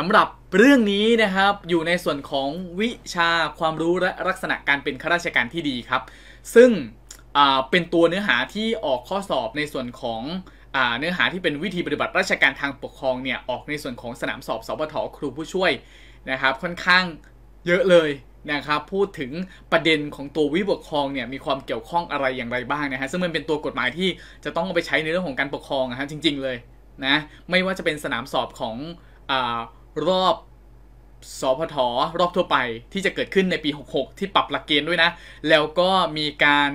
สำหรับเรื่องนี้นะครับอยู่ในส่วนของวิชาความรู้และลักษณะการเป็นข้าราชการที่ดีครับ ซึ่งเป็นตัวเนื้อหาที่ออกข้อสอบในส่วนของเนื้อหาที่เป็นวิธีปฏิบัติราชการทางปกครองเนี่ย ออกในส่วนของสนามสอบสอบทครูผู้ช่วยนะครับ ค่อนข้างเยอะเลยนะครับ พูดถึงประเด็นของตัววิบกครองเนี่ยมีความเกี่ยวข้องอะไรอย่างไรบ้างนะฮะซึ่งมันเป็นตัวกฎหมายที่จะต้องเอาไปใช้ในเรื่องของการปกครองนะฮะจริง ๆ เลยนะไม่ว่าจะเป็นสนามสอบของรอบสพทรอบทั่วไปที่จะเกิดขึ้นในปี66ที่ปรับหลักเกณฑ์ด้วยนะ แล้วก็มีการ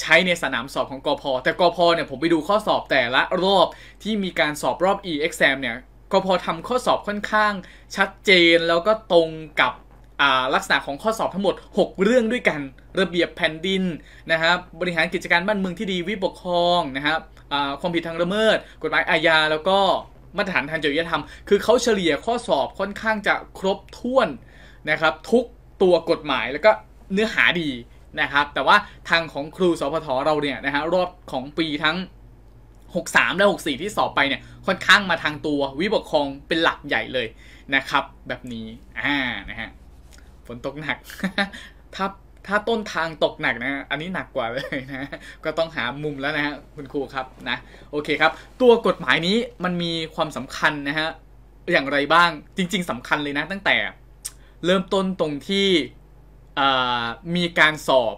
ใช้ในสนามสอบของกอพอแต่กอพอเนี่ยผมไปดูข้อสอบแต่ละรอบที่มีการสอบรอบ e-exam เนี่ยกอพอทำข้อสอบค่อนข้างชัดเจนแล้วก็ตรงกับลักษณะของข้อสอบทั้งหมด 6 เรื่องด้วยกันระเบียบแผ่นดินนะครับบริหารกิจการบ้านเมืองที่ดีวิปกครองนะครับความผิดทางละเมิด กฎหมายอาญาแล้วก็มาตรฐานทางจริยธรรม คือเขาเฉลี่ยข้อสอบค่อนข้างจะครบถ้วนนะครับ ทุกตัวกฎหมายแล้วก็เนื้อหาดีนะครับ แต่ว่าทางของครูสพทเราเนี่ยนะฮะรอบของปีทั้ง 63 และ 64 ที่สอบไปเนี่ยค่อนข้างมาทางตัววิบกครองเป็นหลักใหญ่เลยนะครับ แบบนี้อ่านะฮะฝนตกหนักถ้าถ้าต้นทางตกหนักนะอันนี้หนักกว่าเลยนะ ก็ต้องหามุมแล้วนะฮะคุณครูครับนะโอเคครับ ตัวกฎหมายนี้มันมีความสำคัญนะฮะอย่างไรบ้างจริงๆสำคัญเลยนะตั้งแต่ เริ่มต้นตรงที่มีการสอบ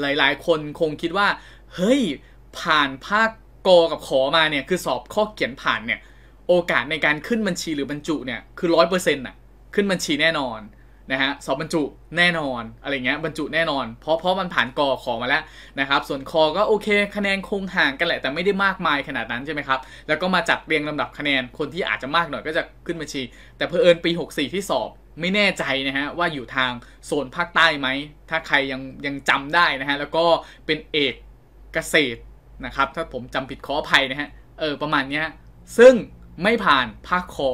หลายๆ คนคงคิดว่าเฮ้ยผ่านภาคกกับขอมาเนี่ยคือสอบข้อเขียนผ่านเนี่ยโอกาสในการขึ้นบัญชีหรือบรรจุเนี่ยคือร้อยเปอร์เซ็นต์อ่ะขึ้นบัญชีแน่นอนนะฮะสอบบรรจุแน่นอนอะไรเงี้ยบรรจุแน่นอนเพราะเพราะมันผ่านกอขอมาแล้วนะครับส่วนคอก็โอเคคะแนนคงห่างกันแหละแต่ไม่ได้มากมายขนาดนั้นใช่ไหมครับแล้วก็มาจัดเรียงลำดับคะแนนคนที่อาจจะมากหน่อยก็จะขึ้นบัญชี แต่เพอเอินปี 64 ที่สอบไม่แน่ใจนะฮะว่าอยู่ทางโซนภาคใต้ไหม ถ้าใครยังยังจำได้นะฮะแล้วก็เป็นเอกเกษตรนะครับถ้าผมจำผิดขออภัยนะฮะเออประมาณนี้ซึ่งไม่ผ่านภาคคอ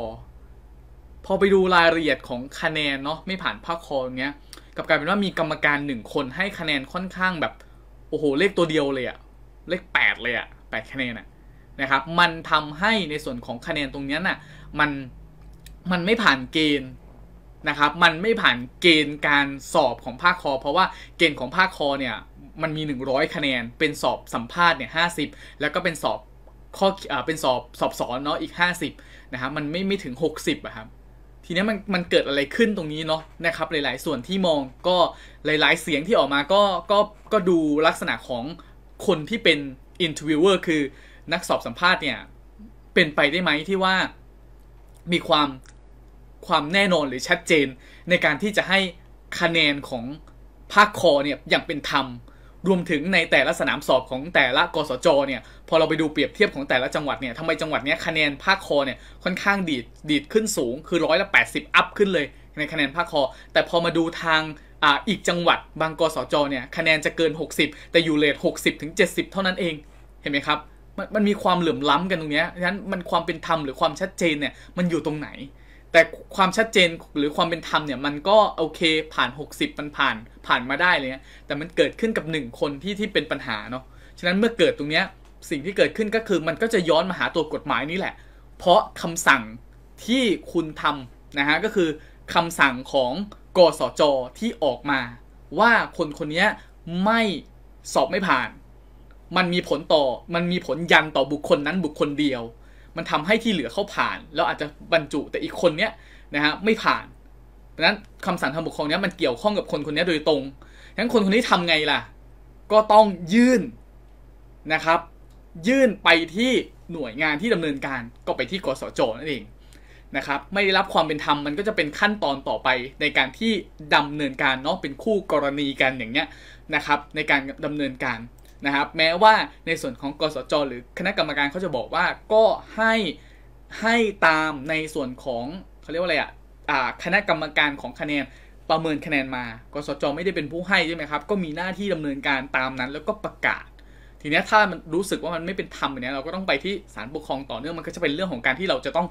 พอไปดูรายละเอียดของคะแนนเนาะไม่ผ่านภาคคออย่างเงี้ยกับกลายเป็นว่ามีกรรมการหนึ่งคนให้คะแนนค่อนข้างแบบโอ้โหเลขตัวเดียวเลยอะเลขแปดเลยอะแปดคะแนนอะนะครับมันทำให้ในส่วนของคะแนนตรงนี้น่ะมันมันไม่ผ่านเกณฑ์นะครับ มันไม่ผ่านเกณฑ์การสอบของภาคคอเพราะว่าเกณฑ์ของภาคคอเนี่ยมันมี 100 คะแนน เป็นสอบสัมภาษณ์เนี่ยห้แล้วก็เป็นสอบข้อเป็นสอบสอบสอนเนาะอีก 50นะครับมันไม่ไม่ถึง 60อะครับทีนี้มันมันเกิดอะไรขึ้นตรงนี้เนาะนะครับหลายๆส่วนที่มองก็หลายๆ เสียงที่ออกมาก็ก็ก็ดูลักษณะของคนที่เป็นอินทวิวเวอร์คือนักสอบสัมภาษณ์เนี่ยเป็นไปได้ไหมที่ว่ามีความความแน่นอนหรือชัดเจนในการที่จะให้คะแนนของภาคคอเนี่ยอย่างเป็นธรรมรวมถึงในแต่ละสนามสอบของแต่ละกศจเนี่ยพอเราไปดูเปรียบเทียบของแต่ละจังหวัดเนี่ยทำไมจังหวัดนี้คะแนนภาคคอเนี่ยค่อนข้างดีดดีดขึ้นสูง คือร้อยละแปดสิบอัพขึ้นเลยในคะแนนภาคคอแต่พอมาดูทางอีกจังหวัดบางกศจเนี่ยคะแนนจะเกิน 60 แต่อยู่เลท60 ถึง 70 เท่านั้นเองเห็นไหมครับมันมันมีความเหลื่อมล้ำกันตรงนี้ดังนั้นมันความเป็นธรรมหรือความชัดเจนเนี่ยมันอยู่ตรงไหนแต่ความชัดเจนหรือความเป็นธรรมเนี่ยมันก็โอเคผ่าน 60มันผ่านผ่านมาได้เลยนะแต่มันเกิดขึ้นกับหนึ่งคนที่ที่เป็นปัญหาเนาะฉะนั้นเมื่อเกิดตรงเนี้ยสิ่งที่เกิดขึ้นก็คือมันก็จะย้อน มา หาตัวกฎหมายนี่แหละ เพราะ คำ สั่งที่คุณทำนะฮะก็คือ คำ สั่งของ กสจที่ออกมา ว่าคนคนนี้ไม่สอบไม่ผ่าน มันมีผลต่อมันมีผลยันต่อบุคคลนั้นบุคคลเดียวมันทำให้ที่เหลือเข้าผ่าน แล้วอาจจะบรรจุแต่อีกคนเนี้ยนะฮะไม่ผ่านเพราะนั้นคำสั่งทางปกครองเนี้ยมันเกี่ยวข้องกับคนคนนี้โดยตรง ทังั้นคนคนนี้ทำไงล่ะ ก็ต้องยื่นนะครับ ยื่นไปที่หน่วยงานที่ดำเนินการ ก็ไปที่กสจนั่นเองนะครับ ไม่ได้รับความเป็นธรรมมันก็จะเป็นขั้นตอนต่อไปในการที่ดำเนินการเนาะเป็นคู่กรณีกันอย่างเงี้ยนะครับในการดำเนินการนะครับแม้ว่าในส่วนของกสจหรือคณะกรรมการเขาจะบอกว่าก็ให้ให้ตามในส่วนของเขาเรียกว่าอะไรอ่ะคณะกรรมการของคะแนนประเมินคะแนนมา กสจไม่ได้เป็นผู้ให้ใช่ไหมครับก็มีหน้าที่ดำเนินการตามนั้นแล้วก็ประกาศ ทีนี้ถ้ามันรู้สึกว่ามันไม่เป็นธรรมเนี่ยเราก็ต้องไปที่ศาลปกครองต่อเนื่องมันก็จะเป็นเรื่องของการที่เราจะต้อง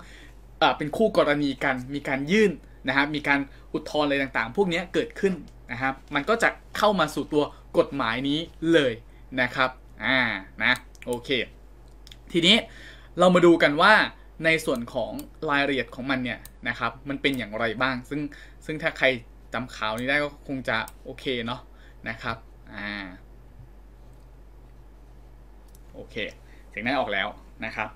อเป็นคู่กรณีกัน มีการยื่นนะครับมีการอุทธรณ์อะไรต่าง ๆ พวกนี้เกิดขึ้นนะครับมันก็จะเข้ามาสู่ตัวกฎหมายนี้เลยนะครับ อ่า นะ โอเค ทีนี้เรามาดูกันว่าในส่วนของรายละเอียดของมันเนี่ยนะครับ มันเป็นอย่างไรบ้าง ซึ่ง ซึ่งถ้าใครจำข่าวนี้ได้ก็คงจะโอเคเนาะ นะครับ อ่า โอเคเสียงได้ออกแล้วนะครับ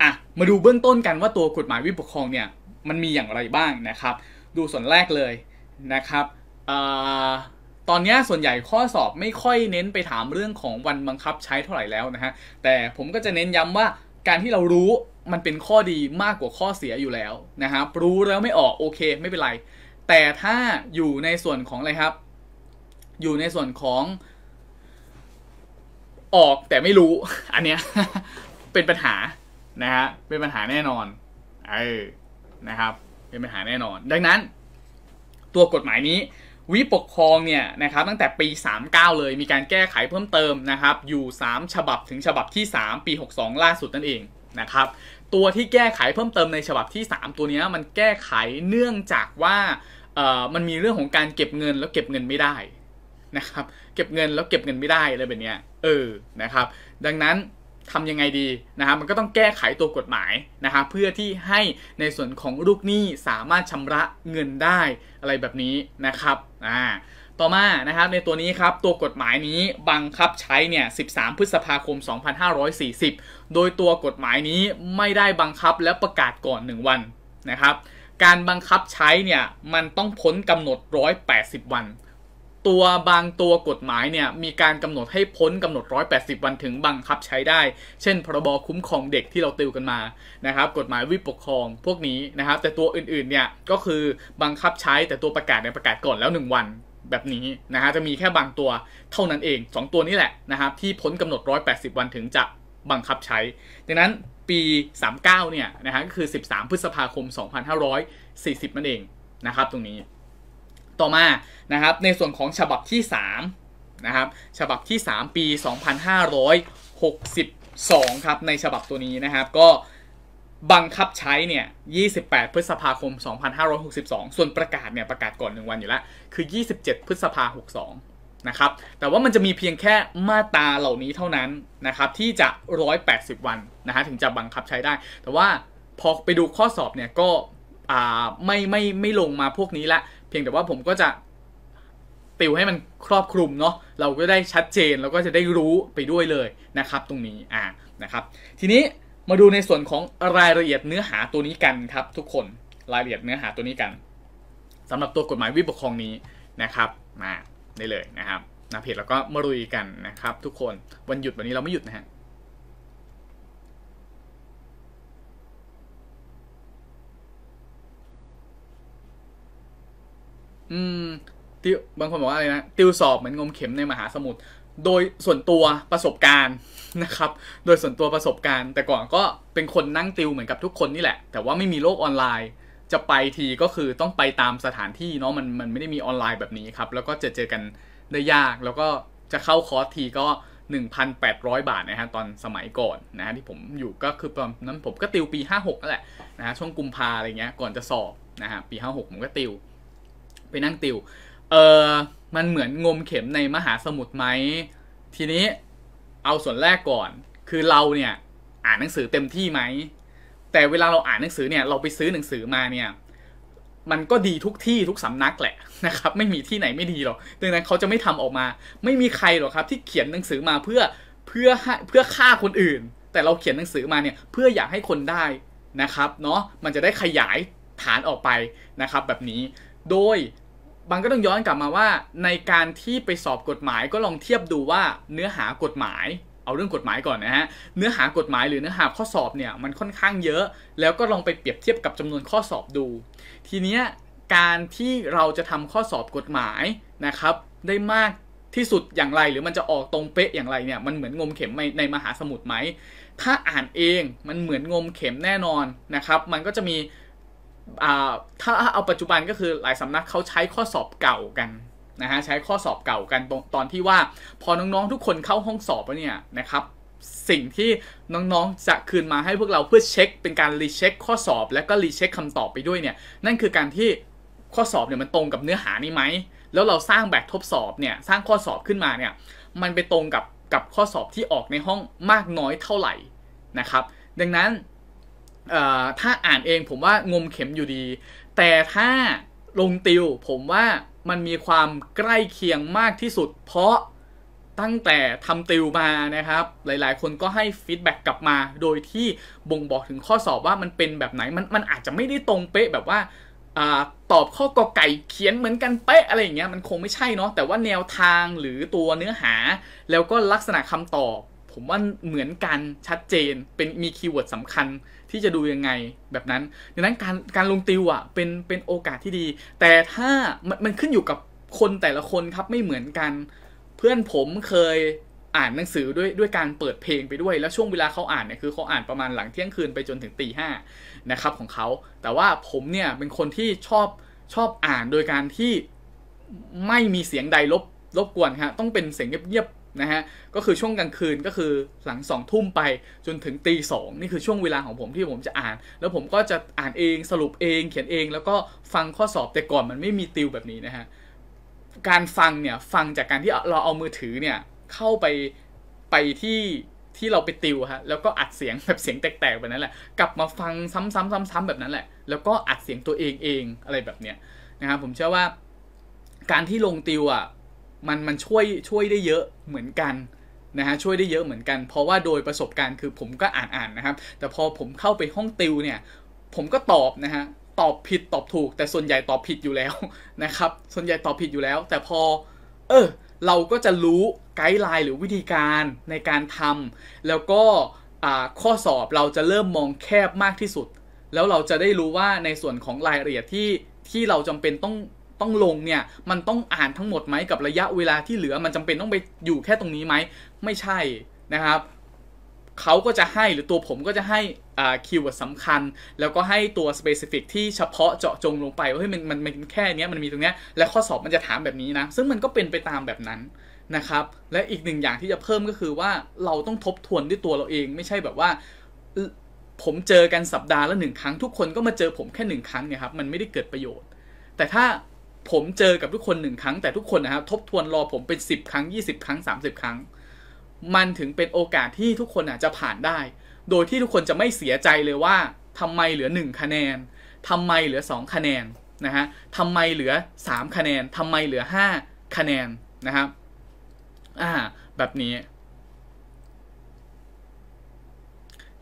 อ่ะ มาดูเบื้องต้นกันว่าตัวกฎหมายวิปกครองเนี่ย มันมีอย่างไรบ้างนะครับ ดูส่วนแรกเลยนะครับอ่าตอนนี้ส่วนใหญ่ข้อสอบไม่ค่อยเน้นไปถามเรื่องของวันบังคับใช้เท่าไหร่แล้วนะฮะ แต่ผมก็จะเน้นย้ำว่าการที่เรารู้มันเป็นข้อดีมากกว่าข้อเสียอยู่แล้วนะครับรู้แล้วไม่ออกโอเคไม่เป็นไร แต่ถ้าอยู่ในส่วนของอะไรครับ อยู่ในส่วนของ ออกแต่ไม่รู้อันเนี้ยเป็นปัญหานะฮะเป็นปัญหาแน่นอนเออนะครับ เป็นปัญหาแน่นอน ดังนั้น ตัวกฎหมายนี้วิปกครองเนี่ยนะครับ ตั้งแต่ปี39 เลยมีการแก้ไขเพิ่มเติมนะครับ อยู่ 3 ฉบับถึงฉบับที่ 3 ปี 62ล่าสุดนั่นเองนะครับ ตัวที่แก้ไขเพิ่มเติมในฉบับที่3ตัวนี้มันแก้ไขเนื่องจากว่ามันมีเรื่องของการเก็บเงิน แล้วเก็บเงินไม่ได้นะครับ เก็บเงินแล้วเก็บเงินไม่ได้อะไรแบบนี้เออนะครับ ดังนั้นทำยังไงดีนะครับมันก็ต้องแก้ไขตัวกฎหมายนะครับเพื่อที่ให้ในส่วนของลูกหนี้สามารถชำระเงินได้อะไรแบบนี้นะครับอ่าต่อมานะครับในตัวนี้ครับตัวกฎหมายนี้บังคับใช้เนี่ย13 พฤษภาคม 2540 โดยตัวกฎหมายนี้ไม่ได้บังคับและประกาศก่อน 1 วันนะครับ การบังคับใช้เนี่ยมันต้องพ้นกำหนด 180 วันตัวบางตัวกฎหมายเนี่ยมีการกำหนดให้พ้นกำหนด 180 วันถึงบังคับใช้ได้ เช่น พรบคุ้มครองเด็กที่เราติวกันมา นะครับ กฎหมายวิปกครองพวกนี้นะครับ แต่ตัวอื่นๆ เนี่ยก็คือบังคับใช้แต่ตัวประกาศเนี่ยประกาศก่อนแล้ว 1 วันแบบนี้นะฮะ จะมีแค่บางตัวเท่านั้นเอง 2 ตัวนี้แหละนะครับที่พ้นกำหนด 180 วันถึงจะบังคับใช้ ดังนั้นปี 39 เนี่ยนะฮะก็คือ 13 พฤษภาคม 2540 นั่นเองนะครับ ตรงนี้ต่อมานะครับในส่วนของฉบับที่3นะครับฉบับที่ 3 ปี 2562ครับในฉบับตัวนี้นะครับก็บังคับใช้เนี่ย28 พฤษภาคม 2562 ส่วนประกาศเนี่ยประกาศก่อน 1 วันอยู่แล้วคือ 27 พฤษภา 62นะครับแต่ว่ามันจะมีเพียงแค่มาตาเหล่านี้เท่านั้นนะครับที่จะ 180 วันนะฮะถึงจะบังคับใช้ได้ แต่ว่าพอไปดูข้อสอบเนี่ยก็ไม่ไมไม่ไม่ลงมาพวกนี้ละพียงแต่ว่าผมก็จะติวให้มันครอบคลุมเนาะเราก็ได้ชัดเจน แล้วก็จะได้รู้ไปด้วยเลยนะครับตรงนี้อ่านะครับ ทีนี้มาดูในส่วนของรายละเอียดเนื้อหาตัวนี้กัน ครับทุกคนรายละเอียดเนื้อหาตัวนี้กัน สำหรับตัวกฎหมายวิปกครองนี้นะครับมาได้เลยนะครับนะเพจเราก็มารุยกันนะครับ ทุกคนวันหยุดวันนี้เราไม่หยุดนะฮะอืมติวบางคนบอกว่าอะไรนะ ติวสอบ เหมือนงมเข็มในมหาสมุทร โดยส่วนตัวประสบการณ์ นะครับ โดยส่วนตัวประสบการณ์ แต่ก่อนก็เป็นคนนั่งติวเหมือนกับทุกคนนี่ แหละ แต่ว่าไม่มีโลกออนไลน์ จะไปทีก็คือต้องไปตามสถานที่เนาะ มัน มัน ไม่ได้มีออนไลน์แบบนี้ ครับ แล้วก็จะเจอกันได้ยาก แล้วก็จะเข้าคอร์สทีก็ 1,800 บาทนะฮะ ตอนสมัยก่อนนะฮะที่ผมอยู่ก็คือตอนนั้นผมก็ติวปี56นั่นแหละนะฮะช่วงกุมภาอะไรเงี้ย ก่อนจะสอบนะฮะ ปี 56ผมก็ติวไปนั่งติว เออมันเหมือนงมเข็มในมหาสมุทรไหม ทีนี้เอาส่วนแรกก่อน คือเราเนี่ยอ่านหนังสือเต็มที่ไหม แต่เวลาเราอ่านหนังสือเนี่ยเราไปซื้อหนังสือมาเนี่ย มันก็ดีทุกที่ทุกสำนักแหละนะครับ ไม่มีที่ไหนไม่ดีหรอก ดังนั้นเขาจะไม่ทำออกมา ไม่มีใครหรอกครับ ที่เขียนหนังสือมาเพื่อเพื่อเพื่อฆ่าคนอื่น แต่เราเขียนหนังสือมาเนี่ยเพื่ออยากให้คนได้นะครับเนาะ มันจะได้ขยายฐานออกไปนะครับ แบบนี้ โดยบางก็ต้องย้อนกลับมาว่าในการที่ไปสอบกฎหมายก็ลองเทียบดูว่าเนื้อหากฎหมายเอาเรื่องกฎหมายก่อนนะฮะ เนื้อหากฎหมายหรือเนื้อหาข้อสอบเนี่ยมันค่อนข้างเยอะ แล้วก็ลองไปเปรียบเทียบกับจำนวนข้อสอบดู ทีเนี้ยการที่เราจะทำข้อสอบกฎหมายนะครับ ได้มากที่สุดอย่างไรหรือมันจะออกตรงเป๊ะอย่างไรเนี่ยมันเหมือนงมเข็มในมหาสมุทรไหมถ้าอ่านเองมันเหมือนงมเข็มแน่นอนนะครับ มันก็จะมีถ้าเอาปัจจุบันก็คือหลายสำนักเขาใช้ข้อสอบเก่ากันนะฮะใช้ข้อสอบเก่ากันตตอนที่ว่าพอน้องๆทุกคนเข้าห้องสอบแล้วเนี่ยนะครับ สิ่งที่น้องๆจะคืนมาให้พวกเราเพื่อเช็คเป็นการรีเช็คข้อสอบและก็รีเช็ค คำตอบไปด้วยเนี่ยนั่นคือการที่ข้อสอบเนี่ยมันตรงกับเนื้อหานี้ไหมแล้วเราสร้างแบบทดสอบเนี่ยสร้างข้อสอบขึ้นมาเนี่ยมันไปตรงกับกับข้อสอบที่ออกในห้องมากน้อยเท่าไหร่นะครับ ดังนั้นถ้าอ่านเองผมว่างมเข็มอยู่ดี แต่ถ้าลงติวผมว่ามันมีความใกล้เคียงมากที่สุด เพราะตั้งแต่ทำติวมานะครับหลายๆ คนก็ให้ฟีดแบ็กกลับมา โดยที่บ่งบอกถึงข้อสอบว่ามันเป็นแบบไหน มันมันอาจจะไม่ได้ตรงเป๊ะ แบบว่าตอบข้อกอไก่เขียนเหมือนกันเป๊ะอะไรอย่างเงี้ยมันคงไม่ใช่เนาะแต่ว่าแนวทางหรือตัวเนื้อหา แล้วก็ลักษณะคำตอบผมว่าเหมือนกันชัดเจนเป็นมีคีย์เวิร์ดสำคัญที่จะดูยังไงแบบนั้นดังนั้นการการลงติวอ่ะเป็นเป็นโอกาสที่ดี แต่ถ้ามันมันขึ้นอยู่กับคนแต่ละคนครับไม่เหมือนกัน เพื่อนผมเคยอ่านหนังสือด้วยด้วยการเปิดเพลงไปด้วยแล้วช่วงเวลาเขาอ่านเนี่ยคือเขาอ่านประมาณหลังเที่ยงคืนไปจนถึงตีห้านะครับของเขาแต่ว่าผมเนี่ยเป็นคนที่ชอบชอบอ่านโดยการที่ไม่มีเสียงใดลบรบกวนครับต้องเป็นเสียงเงียบนะฮะก็คือช่วงกลางคืนก็คือหลังสองทุ่มไปจนถึงตีสองนี่คือช่วงเวลาของผมที่ผมจะอ่าน แล้วผมก็จะอ่านเองสรุปเอง เขียนเอง แล้วก็ฟังข้อสอบแต่ก่อนมันไม่มีติวแบบนี้นะฮะการฟังเนี่ยฟังจากการที่เราเอามือถือเนี่ย เข้าไปไปที่ ที่เราไปติวฮะแล้วก็อัดเสียงแบบเสียงแตกๆแบบนั้นแหละกลับมาฟังซ้ำ ๆ ๆ ๆแบบนั้นแหละ แล้วก็อัดเสียงตัวเองเองอะไรแบบเนี้ยนะครับผมเชื่อว่า การที่ลงติวอ่ะมัน มัน ช่วยช่วยได้เยอะเหมือนกัน นะฮะ ช่วยได้เยอะเหมือนกัน เพราะว่าโดยประสบการณ์คือผมก็อ่านอ่านนะครับ แต่พอผมเข้าไปห้องติวเนี่ยผมก็ตอบนะฮะ ตอบผิดตอบถูก แต่ส่วนใหญ่ตอบผิดอยู่แล้วนะครับ ส่วนใหญ่ ตอบผิดอยู่แล้ว แต่พอเออเราก็จะรู้ไกด์ไลน์หรือวิธีการในการทำแล้วก็ข้อสอบเราจะเริ่มมองแคบมากที่สุด แล้วเราจะได้รู้ว่าในส่วนของรายละเอียดที่ที่เราจำเป็นต้องต้องลงเนี่ยมันต้องอ่านทั้งหมดไหมกับระยะเวลาที่เหลือมันจำเป็นต้องไปอยู่แค่ตรงนี้ไหมไม่ใช่นะครับเขาก็จะให้หรือตัวผมก็จะให้คีย์เวิร์ดสำคัญแล้วก็ให้ตัวสเปซิฟิกที่เฉพาะเจาะจงลงไปว่าเฮ้ยมันมันมันแค่นี้มันมีตรงนี้และข้อสอบมันจะถามแบบนี้นะซึ่งมันก็เป็นไปตามแบบนั้นนะครับ และอีกหนึ่งอย่างที่จะเพิ่มก็คือว่าเราต้องทบทวนด้วยตัวเราเองไม่ใช่แบบว่าผมเจอกันสัปดาห์ละหนึ่งครั้งทุกคนก็มาเจอผมแค่หนึ่งครั้งเนี่ยครับมันไม่ได้เกิดประโยชน์ แต่ถ้าผมเจอกับทุกคนหนึ่งครั้งแต่ทุกคนนะครับทบทวนรอผมเป็นสิบครั้งยี่สิบครั้งสามสิบครั้ง มันถึงเป็นโอกาสที่ทุกคนอาจจะผ่านได้ โดยที่ทุกคนจะไม่เสียใจเลยว่า ทำไมเหลือหนึ่งคะแนน ทำไมเหลือสองคะแนนนะฮะทำไมเหลือสามคะแนน ทำไมเหลือห้าคะแนนนะครับ อ่า แบบนี้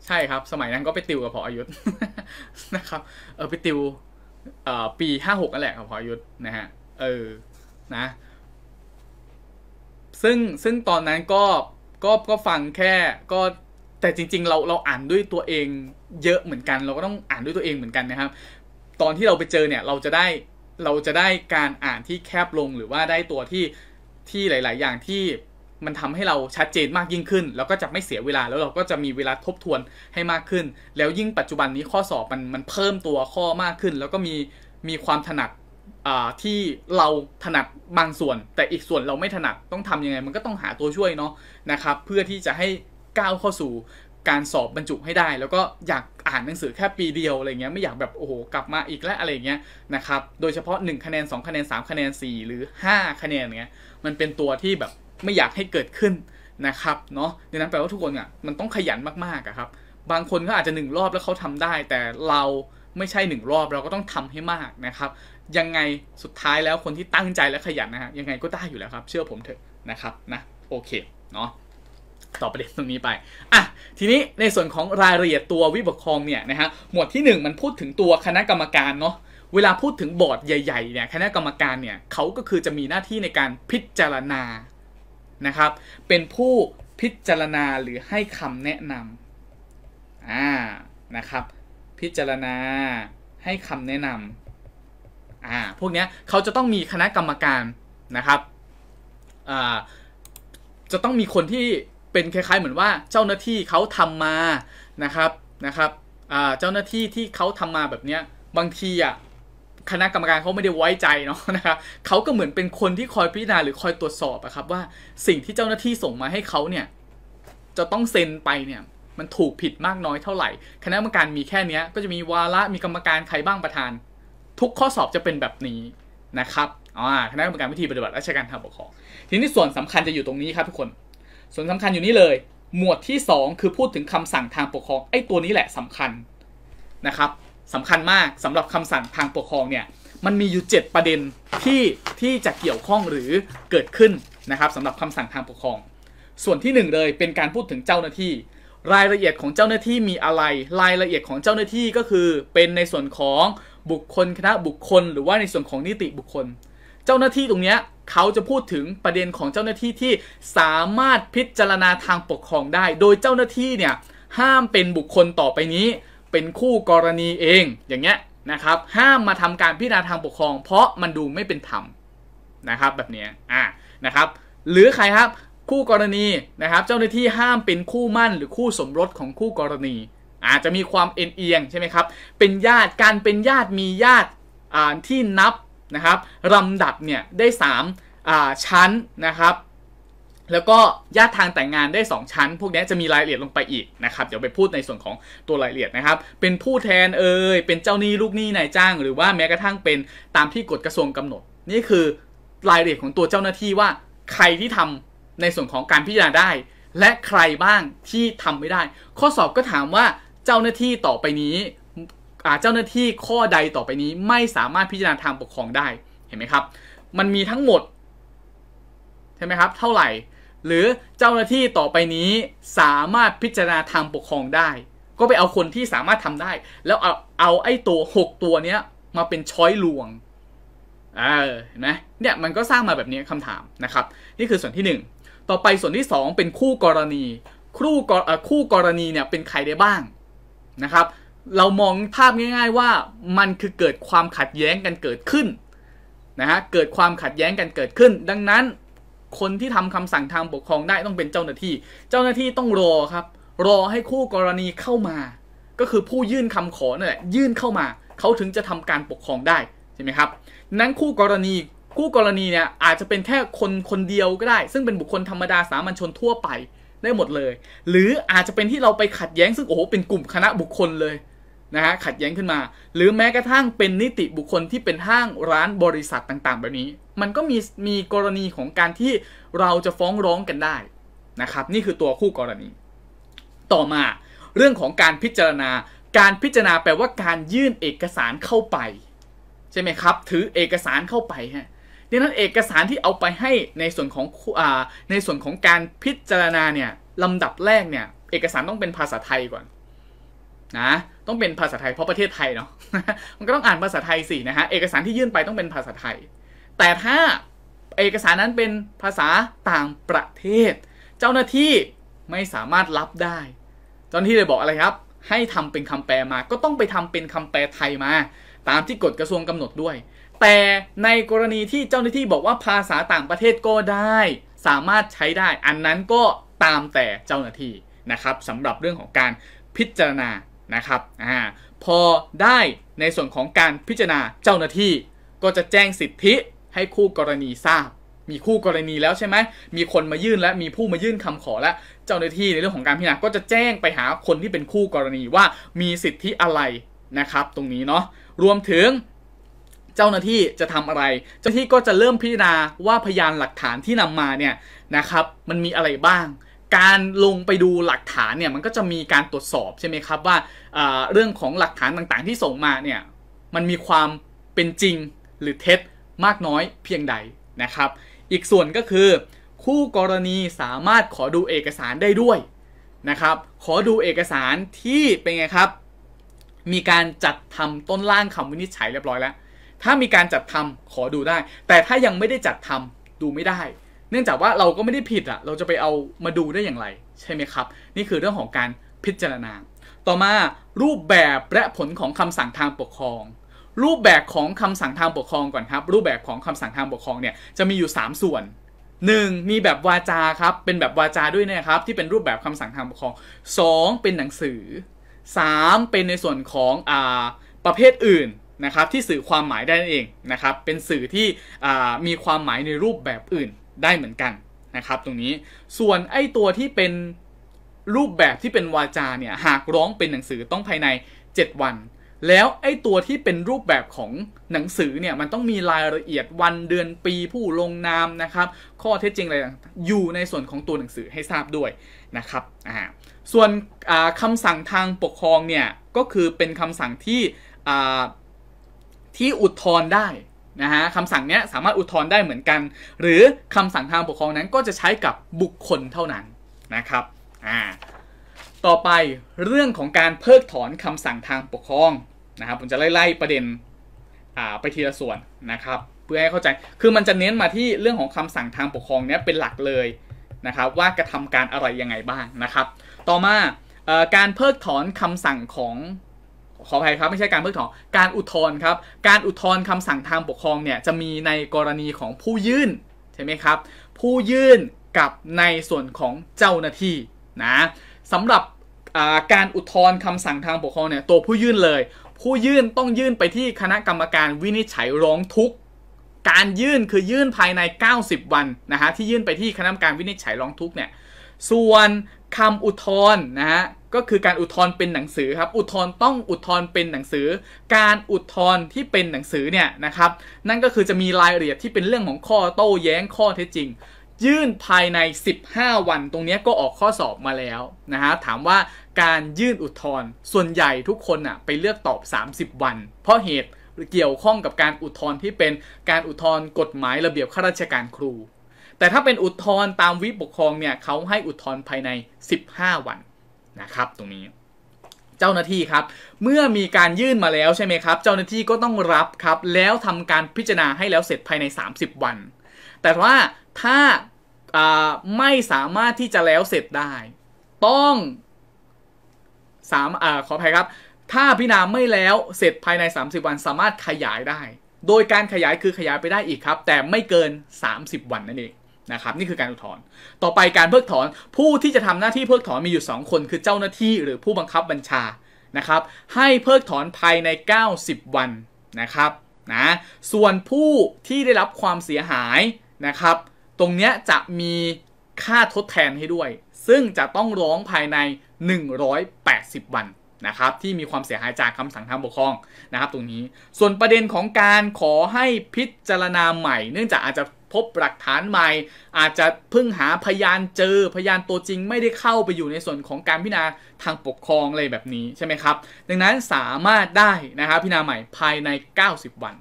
ใช่ครับ สมัยนั้นก็ไปติวกับพออายุนะครับเออไปติวเอ่อปีห้าหกนั่นแหละครับพอยุทธนะฮะเออนะซึ่งซึ่งตอนนั้นก็ก็ก็ฟังแค่ก็แต่จริงๆเราเราอ่านด้วยตัวเองเยอะเหมือนกัน เราก็ต้องอ่านด้วยตัวเองเหมือนกันนะครับ ตอนที่เราไปเจอเนี่ยเราจะได้เราจะได้การอ่านที่แคบลงหรือว่าได้ตัวที่ที่หลาย ๆ อย่างที่มันทำให้เราชัดเจนมากยิ่งขึ้น แล้วก็จะไม่เสียเวลา แล้วเราก็จะมีเวลาทบทวนให้มากขึ้น แล้วยิ่งปัจจุบันนี้ข้อสอบมันมันเพิ่มตัวข้อมากขึ้น แล้วก็มีมีความถนัดที่เราถนัดบางส่วน แต่อีกส่วนเราไม่ถนัดต้องทำยังไง มันก็ต้องหาตัวช่วยเนาะนะครับ เพื่อที่จะให้ ก้าวเข้าสู่การสอบบรรจุให้ได้ แล้วก็อยากอ่านหนังสือแค่ปีเดียวอะไรเงี้ย ไม่อยากแบบโอ้โหกลับมาอีกและอะไรเงี้ยนะครับ โดยเฉพาะ1คะแนน2คะแนน3 คะแนน 4 หรือ 5 คะแนนเงี้ย มันเป็นตัวที่แบบไม่อยากให้เกิดขึ้นนะครับเนาะดังนั้นแปลว่าทุกคนอ่ะมันต้องขยันมากๆครับบางคนก็อาจจะหนึ่งรอบแล้วเขาทำได้ แต่เราไม่ใช่หนึ่งรอบเราก็ต้องทำให้มากนะครับ ยังไงสุดท้ายแล้วคนที่ตั้งใจและขยันนะฮะยังไงก็ได้อยู่แล้วครับเชื่อผมเถอะนะครับนะโอเคเนาะต่อประเด็นตรงนี้ไปอ่ะทีนี้ในส่วนของรายละเอียดตัววิบคองเนี่ยนะฮะหมวดที่ 1 มันพูดถึงตัวคณะกรรมการเนาะเวลาพูดถึงบอร์ดใหญ่ๆเนี่ยคณะกรรมการเนี่ยเขาก็คือจะมีหน้าที่ในการพิจารณานะครับ เป็นผู้พิจารณาหรือให้คำแนะนำอ่านะครับ พิจารณาให้คำแนะนำอ่าพวกนี้เขาจะต้องมีคณะกรรมการนะครับอ่าจะต้องมีคนที่เป็นคล้ายๆ เหมือนว่าเจ้าหน้าที่เขาทำมา นะครับ นะครับ เจ้าหน้าที่ที่เขาทำมาแบบเนี้ยบางทีอ่ะคณะกรรมการเขาไม่ได้ไว้ใจเนาะนะครับเขาก็เหมือนเป็นคนที่คอยพิจารณาหรือคอยตรวจสอบอะครับ ว่าสิ่งที่เจ้าหน้าที่ส่งมาให้เขาเนี่ย จะต้องเซ็นไปเนี่ย มันถูกผิดมากน้อยเท่าไหร่คณะกรรมการมีแค่เนี้ยก็จะมีวาระมีกรรมการใครบ้างประธาน ทุกข้อสอบจะเป็นแบบนี้นะครับอ่าคณะกรรมการวิธีปฏิบัติราชการทางปกครองทีนี้ส่วนสำคัญจะอยู่ตรงนี้ครับทุกคน ส่วนสำคัญอยู่นี่เลย หมวดที่2คือพูดถึงคำสั่งทางปกครองไอ้ตัวนี้แหละสำคัญนะครับสำคัญมากสำหรับคำสั่งทางปกครองเนี่ยมันมีอยู่ 7 ประเด็นที่ที่จะเกี่ยวข้องหรือเกิดขึ้นนะครับสำหรับคำสั่งทางปกครอง ส่วนที่1เลยเป็นการพูดถึงเจ้าหน้าที่ รายละเอียดของเจ้าหน้าที่มีอะไร รายละเอียดของเจ้าหน้าที่ก็คือ เป็นในส่วนของบุคคลคณะบุคคลหรือว่าในส่วนของนิติบุคคล เจ้าหน้าที่ตรงนี้เขาจะพูดถึงประเด็นของเจ้าหน้าที่ที่สามารถพิจารณาทางปกครองได้ โดยเจ้าหน้าที่เนี่ยห้ามเป็นบุคคลต่อไปนี้เป็นคู่กรณีเองอย่างเงี้ยนะครับ ห้ามมาทำการพิจารณาทางปกครอง เพราะมันดูไม่เป็นธรรมนะครับ แบบนี้อ่านะครับ หรือใครครับคู่กรณีนะครับเจ้าหน้าที่ห้ามเป็นคู่มั่นหรือคู่สมรสของคู่กรณี อาจจะมีความเอ็นเอียงใช่ไหมครับ เป็นญาติการเป็นญาติมีญาติที่นับนะครับลำดับเนี่ยได้3ชั้นนะครับแล้วก็ญาติทางแต่งงานได้ 2 ชั้น พวกนี้จะมีรายละเอียดลงไปอีกนะครับเดี๋ยวไปพูดในส่วนของตัวรายละเอียดนะครับ เป็นผู้แทนเอ่ยเป็นเจ้าหนี้ลูกหนี้นายจ้าง หรือว่าแม้กระทั่งเป็นตามที่กฎกระทรวงกำหนด นี่คือรายละเอียดของตัวเจ้าหน้าที่ว่า ใครที่ทำในส่วนของการพิจารณาได้ และใครบ้างที่ทำไม่ได้ ข้อสอบก็ถามว่าเจ้าหน้าที่ต่อไปนี้เจ้าหน้าที่ข้อใดต่อไปนี้ ไม่สามารถพิจารณาทางปกครองได้เห็นไหมครับ มันมีทั้งหมดใช่ไหมครับ เท่าไหร่หรือเจ้าหน้าที่ต่อไปนี้สามารถพิจารณาทางปกครองได้ ก็ไปเอาคนที่สามารถทำได้แล้วเอาเอาไอ้ตัว6ตัวเนี้ยมาเป็นช้อยลวงเออเห็นไหมเนี่ยมันก็สร้างมาแบบนี้คำถามนะครับ นี่คือส่วนที่ 1 ต่อไปส่วนที่2เป็นคู่กรณีคู่กรคู่กรณีเนี่ยเป็นใครได้บ้างนะครับ เรามองภาพง่าย ๆ ว่ามันคือเกิดความขัดแย้งกันเกิดขึ้นนะฮะเกิดความขัดแย้งกันเกิดขึ้นดังนั้นคนที่ทำคำสั่งทางปกครองได้ต้องเป็นเจ้าหน้าที่ เจ้าหน้าที่ต้องรอครับ รอให้คู่กรณีเข้ามา ก็คือผู้ยื่นคำขอนั่นแหละยื่นเข้ามา เขาถึงจะทำการปกครองได้ใช่ไหมครับ นั้นคู่กรณี คู่กรณีเนี่ย อาจจะเป็นแค่คนคนเดียวก็ได้ ซึ่งเป็นบุคคลธรรมดา สามัญชนทั่วไปได้หมดเลย หรืออาจจะเป็นที่เราไปขัดแย้งซึ่งโอ้โห เป็นกลุ่มคณะบุคคลเลยนะฮะ ขัดแย้งขึ้นมา หรือแม้กระทั่งเป็นนิติบุคคลที่เป็นห้างร้านบริษัทต่างๆ แบบนี้มันก็มีมีกรณีของการที่เราจะฟ้องร้องกันได้นะครับนี่คือตัวคู่กรณี ต่อมาเรื่องของการพิจารณา การพิจารณาแปลว่าการยื่นเอกสารเข้าไป ใช่ไหมครับถือเอกสารเข้าไปฮะดังนั้นเอกสารที่เอาไปให้ในส่วนของอในส่วนของการพิจารณาเนี่ยลำดับแรกเนี่ย เอกสารต้องเป็นภาษาไทยก่อนนะต้องเป็นภาษาไทยเพราะประเทศไทยเนาะมันก็ต้องอ่านภาษาไทยสินะฮะเอกสารที่ยื่นไปต้องเป็นภาษาไทยแต่ถ้าเอกสารนั้นเป็นภาษาต่างประเทศ เจ้าหน้าที่ไม่สามารถรับได้เจ้าหน้าที่เลยบอกอะไรครับ ให้ทำเป็นคำแปลมาก็ต้องไปทำเป็นคำแปลไทยมา ตามที่กฎกระทรวงกำหนดด้วย แต่ในกรณีที่เจ้าหน้าที่บอกว่าภาษาต่างประเทศก็ได้สามารถใช้ได้ อันนั้นก็ตามแต่เจ้าหน้าที่นะครับสำหรับเรื่องของการพิจารณานะครับอ่าพอได้ในส่วนของการพิจารณาเจ้าหน้าที่ก็จะแจ้งสิทธิให้คู่กรณีทราบ มีคู่กรณีแล้วใช่ไหม มีคนมายื่นและมีผู้มายื่นคำขอและเจ้าหน้าที่ ในเรื่องของการพิจารณาก็จะแจ้งไปหาคนที่เป็นคู่กรณีว่ามีสิทธิอะไรนะครับตรงนี้เนาะ รวมถึงเจ้าหน้าที่จะทำอะไร เจ้าหน้าที่ก็จะเริ่มพิจารณาว่าพยานหลักฐานที่นำมาเนี่ยนะครับ มันมีอะไรบ้าง การลงไปดูหลักฐานเนี่ยมันก็จะมีการตรวจสอบใช่ไหมครับว่าเรื่องของหลักฐานต่างๆ ที่ส่งมาเนี่ย มันมีความเป็นจริงหรือเท็จมากน้อยเพียงใดนะครับ อีกส่วนก็คือคู่กรณีสามารถขอดูเอกสารได้ด้วยนะครับ ขอดูเอกสารที่เป็นไงครับ มีการจัดทำต้นล่างคำวินิจฉัยเรียบร้อยแล้ว ถ้ามีการจัดทำขอดูได้ แต่ถ้ายังไม่ได้จัดทำ ดูไม่ได้ เนื่องจากว่าเราก็ไม่ได้ผิดอะเราจะไปเอามาดูได้อย่างไรใช่ไหมครับ นี่คือเรื่องของการพิจารณา ต่อมารูปแบบและผลของคำสั่งทางปกครองรูปแบบของคำสั่งทางปกครองก่อนครับ รูปแบบของคำสั่งทางปกครองเนี่ยจะมีอยู่ 3 ส่วน 1. มีแบบวาจาครับเป็นแบบวาจาด้วยนะครับที่เป็นรูปแบบคำสั่งทางปกครอง 2. เป็นหนังสือ 3. เป็นในส่วนของอ่าประเภทอื่นนะครับที่สื่อความหมายได้นั่นเองนะครับเป็นสื่อที่มีความหมายในรูปแบบอื่นได้เหมือนกันนะครับ ตรงนี้ส่วนไอ้ตัวที่เป็นรูปแบบที่เป็นวาจาเนี่ยหากร้องเป็นหนังสือต้องภายใน 7 วันแล้ว ไอ้ตัวที่เป็นรูปแบบของหนังสือเนี่ยมันต้องมีรายละเอียดวันเดือนปีผู้ลงนามนะครับข้อเท็จจริงอะไร่างอยู่ในส่วนของตัวหนังสือให้ทราบด้วยนะครับอ่าส่วนคำสั่งทางปกครองเนี่ยก็คือเป็นคำสั่งที่ที่อุทธรณ์ได้นะฮะคำสั่งเนี้ยสามารถอุทธรณ์ได้เหมือนกัน หรือคำสั่งทางปกครองนั้นก็จะใช้กับบุคคลเท่านั้นนะครับอ่าต่อไปเรื่องของการเพิกถอนคำสั่งทางปกครองนะครับผมจะไล่ไล่ประเด็นไปทีละส่วนนะครับ เพื่อให้เข้าใจคือมันจะเน้นมาที่เรื่องของคำสั่งทางปกครองเนี้ยเป็นหลักเลยนะครับว่ากระทำการอะไร ยังไงบ้างนะครับ ต่อมาการเพิกถอนคำสั่งของขออภัยครับไม่ใช่การเพิกถอน การอุทธรณ์ครับการอุทธรณ์คำสั่งทางปกครองเนี่ยจะมีในกรณีของผู้ยื่นใช่ไหมครับ ผู้ยื่นกับในส่วนของเจ้าหน้าที่นะสำหรับการอุทธรณ์คำสั่งทางปกครองเนี่ยตัวผู้ยื่นเลยผู้ยื่นต้องยื่นไปที่คณะกรรมการวินิจฉัยร้องทุกข์ การยื่นคือยื่นภายใน 90 วันนะฮะที่ยื่นไปที่คณะกรรมการวินิจฉัยร้องทุกข์เนี่ย ส่วนคำอุทธรณ์นะฮะก็คือการอุทธรณ์เป็นหนังสือครับอุทธรณ์ต้องอุทธรณ์เป็นหนังสือ การอุทธรณ์ที่เป็นหนังสือเนี่ยนะครับนั่นก็คือจะมีรายละเอียดที่เป็นเรื่องของข้อโต้แย้งข้อเท็จจริงยื่นภายใน 15 วัน ตรงนี้ก็ออกข้อสอบมาแล้วนะฮะ ถามว่าการยื่นอุทธรณ์ ส่วนใหญ่ทุกคนอ่ะไปเลือกตอบ 30 วัน เพราะเหตุเกี่ยวข้องกับการอุทธรณ์ที่เป็นการอุทธรณ์กฎหมายระเบียบข้าราชการครู แต่ถ้าเป็นอุทธรณ์ตามวิปกครองเนี่ย เขาให้อุทธรณ์ภายใน 15 วันนะครับตรงนี้ เจ้าหน้าที่ครับ เมื่อมีการยื่นมาแล้วใช่ไหมครับ เจ้าหน้าที่ก็ต้องรับครับ แล้วทำการพิจารณาให้แล้วเสร็จภายใน 30 วัน แต่ว่าถ้าไม่สามารถที่จะแล้วเสร็จได้ ต้องสามอขออภัยครับ ถ้าพินามาไม่แล้วเสร็จภายใน 30 วันสามารถขยายได้ โดยการขยายคือขยายไปได้อีกครับ แต่ไม่เกิน 30 วันนั่นเองนะครับ นี่คือการอุทธรณ์ต่อไปการเพิกถอนผู้ที่จะทำหน้าที่เพิกถอนมีอยู่ 2 คนคือเจ้าหน้าที่ หรือผู้บังคับบัญชานะครับ ให้เพิกถอนภายใน 90 วันนะครับนะส่วนผู้ที่ได้รับความเสียหายนะครับตรงเนี้ยจะมีค่าทดแทนให้ด้วย ซึ่งจะต้องร้องภายใน 180 วันนะครับ ที่มีความเสียหายจากคำสั่งทางปกครองนะครับ ตรงนี้ ส่วนประเด็นของการขอให้พิจารณาใหม่ เนื่องจากอาจจะพบหลักฐานใหม่ อาจจะเพิ่งหาพยานเจอพยานตัวจริง ไม่ได้เข้าไปอยู่ในส่วนของการพิจารณาทางปกครองอะไรแบบนี้ใช่ไหมครับ ดังนั้นสามารถได้นะครับพิจารณาใหม่ภายใน 90 วัน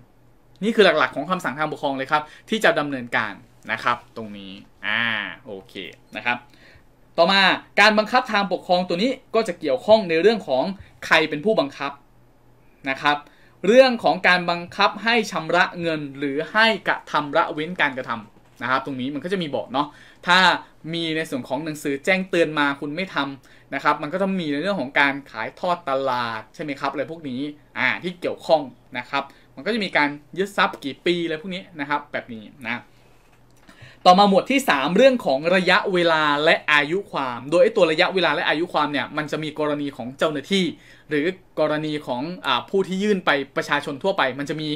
นี่คือหลักๆของคำสั่งทางปกครองเลยครับที่จะดำเนินการนะครับตรงนี้อ่าโอเคนะครับต่อมาการบังคับทางปกครองตัวนี้ก็จะเกี่ยวข้องในเรื่องของใครเป็นผู้บังคับนะครับ เรื่องของการบังคับให้ชำระเงินหรือให้กระทำระเว้นการกระทำนะครับ ตรงนี้มันก็จะมีบอกเนาะถ้ามีในส่วนของหนังสือแจ้งเตือนมาคุณไม่ทำนะครับ มันก็ต้องมีในเรื่องของการขายทอดตลาดใช่ไหมครับอะไรพวกนี้อ่าที่เกี่ยวข้องนะครับ มันก็จะมีการยึดทรัพย์กี่ปีอะไรพวกนี้นะครับแบบนี้นะต่อมาหมวดที่ 3 เรื่องของระยะเวลาและอายุความ โดยไอตัวระยะเวลาและอายุความเนี่ย มันจะมีกรณีของเจ้าหน้าที่ หรือกรณีของอผู้ที่ยื่นไปประชาชนทั่วไป มันจะมี